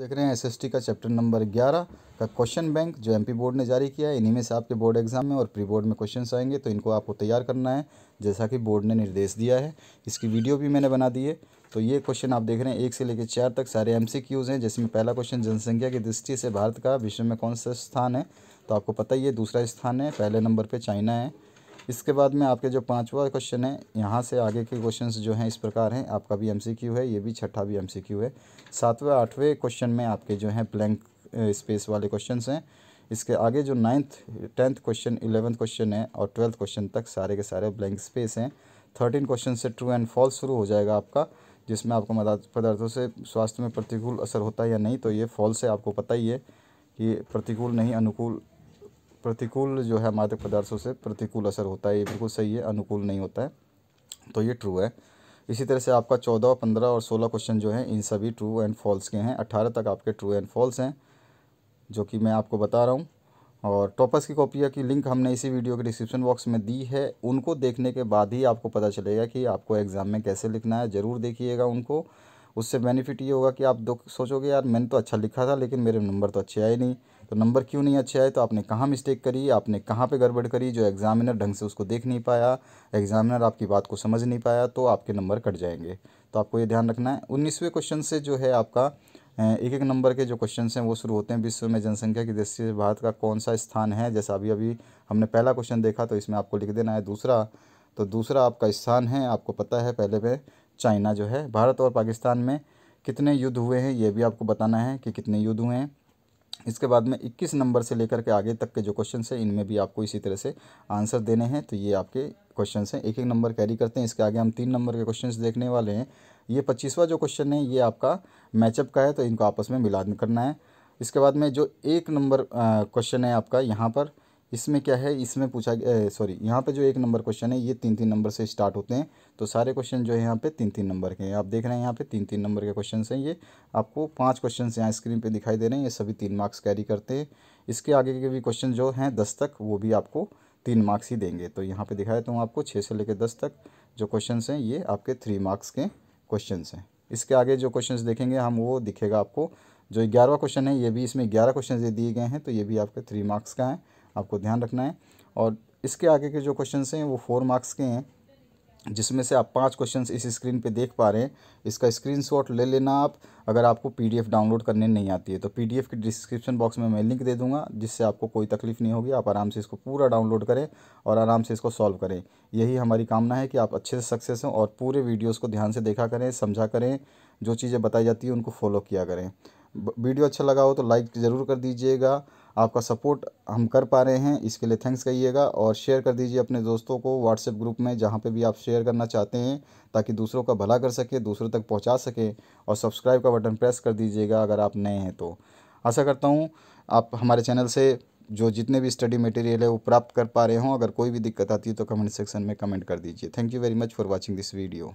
देख रहे हैं एसएसटी का चैप्टर नंबर 11 का क्वेश्चन बैंक जो एमपी बोर्ड ने जारी किया है इन्हीं में से आपके बोर्ड एग्जाम में और प्री बोर्ड में क्वेश्चंस आएंगे तो इनको आपको तैयार करना है जैसा कि बोर्ड ने निर्देश दिया है इसकी वीडियो भी मैंने बना दी है तो ये क्वेश्चन आप देख रहे हैं एक से लेकर चार तक सारे एम हैं जिसमें पहला क्वेश्चन जनसंख्या की दृष्टि से भारत का विश्व में कौन सा स्थान है तो आपको पता ही है दूसरा स्थान है पहले नंबर पर चाइना है इसके बाद में आपके जो पाँचवा क्वेश्चन है यहाँ से आगे के क्वेश्चन जो हैं इस प्रकार हैं आपका भी एम है ये भी छठा भी एम है सातवें आठवें क्वेश्चन में आपके जो हैं ब्लैंक स्पेस वाले क्वेश्चन हैं इसके आगे जो ninth tenth question eleventh question है और ट्वेल्थ क्वेश्चन तक सारे के सारे ब्लैंक स्पेस हैं थर्टीन क्वेश्चन से ट्रू एंड फॉल्स शुरू हो जाएगा आपका जिसमें आपको पदार्थों से स्वास्थ्य में प्रतिकूल असर होता है या नहीं तो ये फॉल्स है आपको पता ही है कि प्रतिकूल नहीं अनुकूल प्रतिकूल जो है मादक पदार्थों से प्रतिकूल असर होता है ये बिल्कुल सही है अनुकूल नहीं होता है तो ये ट्रू है इसी तरह से आपका चौदह पंद्रह और सोलह क्वेश्चन जो है इन सभी ट्रू एंड फॉल्स के हैं अट्ठारह तक आपके ट्रू एंड फॉल्स हैं जो कि मैं आपको बता रहा हूँ और टॉपर्स की कॉपिया की लिंक हमने इसी वीडियो के डिस्क्रिप्शन बॉक्स में दी है उनको देखने के बाद ही आपको पता चलेगा कि आपको एग्ज़ाम में कैसे लिखना है ज़रूर देखिएगा उनको उससे बेनिफिट ये होगा कि आप दो सोचोगे यार मैंने तो अच्छा लिखा था लेकिन मेरे नंबर तो अच्छे आए नहीं तो नंबर क्यों नहीं अच्छे आए तो आपने कहाँ मिस्टेक करी आपने कहाँ पे गड़बड़ करी जो एग्ज़ामिनर ढंग से उसको देख नहीं पाया एग्ज़ामिनर आपकी बात को समझ नहीं पाया तो आपके नंबर कट जाएंगे तो आपको ये ध्यान रखना है उन्नीसवें क्वेश्चन से जो है आपका एक एक नंबर के जो क्वेश्चन हैं वो शुरू होते हैं विश्व में जनसंख्या की दृष्टि से भारत का कौन सा स्थान है जैसा अभी अभी हमने पहला क्वेश्चन देखा तो इसमें आपको लिख देना है दूसरा तो दूसरा आपका स्थान है आपको पता है पहले में चाइना जो है भारत और पाकिस्तान में कितने युद्ध हुए हैं ये भी आपको बताना है कि कितने युद्ध हुए हैं इसके बाद में 21 नंबर से लेकर के आगे तक के जो क्वेश्चन हैं इनमें भी आपको इसी तरह से आंसर देने हैं तो ये आपके क्वेश्चन हैं एक एक नंबर कैरी करते हैं इसके आगे हम तीन नंबर के क्वेश्चन देखने वाले हैं ये पच्चीसवा जो क्वेश्चन है ये आपका मैचअप का है तो इनको आपस में मिलान करना है इसके बाद में जो एक नंबर क्वेश्चन है आपका यहाँ पर इसमें क्या है इसमें पूछा गया सॉरी यहाँ पे जो एक नंबर क्वेश्चन है ये तीन तीन नंबर से स्टार्ट होते हैं तो सारे क्वेश्चन जो है यहाँ पे तीन तीन नंबर के हैं आप देख रहे हैं यहाँ पे तीन तीन नंबर के क्वेश्चन हैं ये आपको पाँच क्वेश्चन यहाँ स्क्रीन पर दिखाई दे रहे हैं ये सभी तीन मार्क्स कैरी करते हैं इसके आगे के भी क्वेश्चन जो हैं दस तक वो भी आपको तीन मार्क्स ही देंगे तो यहाँ पर दिखाया तो आपको छः से लेकर दस तक जो क्वेश्चन हैं ये आपके थ्री मार्क्स के क्वेश्चन हैं इसके आगे जो क्वेश्चन देखेंगे हम वो दिखेगा आपको जो ग्यारहवा क्वेश्चन है ये भी इसमें ग्यारह क्वेश्चन दिए गए हैं तो ये भी आपके थ्री मार्क्स का है आपको ध्यान रखना है और इसके आगे के जो क्वेश्चन हैं वो फोर मार्क्स के हैं जिसमें से आप पांच क्वेश्चंस इस स्क्रीन पे देख पा रहे हैं इसका स्क्रीनशॉट ले लेना आप अगर आपको पीडीएफ डाउनलोड करने नहीं आती है तो पीडीएफ की डिस्क्रिप्शन बॉक्स में मैं लिंक दे दूंगा जिससे आपको कोई तकलीफ नहीं होगी आप आराम से इसको पूरा डाउनलोड करें और आराम से इसको सॉल्व करें यही हमारी कामना है कि आप अच्छे से सक्सेस हों और पूरे वीडियोज़ को ध्यान से देखा करें समझा करें जो चीज़ें बताई जाती हैं उनको फॉलो किया करें वीडियो अच्छा लगा हो तो लाइक ज़रूर कर दीजिएगा आपका सपोर्ट हम कर पा रहे हैं इसके लिए थैंक्स कहिएगा और शेयर कर दीजिए अपने दोस्तों को व्हाट्सएप ग्रुप में जहाँ पे भी आप शेयर करना चाहते हैं ताकि दूसरों का भला कर सके दूसरों तक पहुँचा सकें और सब्सक्राइब का बटन प्रेस कर दीजिएगा अगर आप नए हैं तो आशा करता हूँ आप हमारे चैनल से जो जितने भी स्टडी मटेरियल है वो प्राप्त कर पा रहे हों अगर कोई भी दिक्कत आती है तो कमेंट सेक्शन में कमेंट कर दीजिए thank you very much for watching this video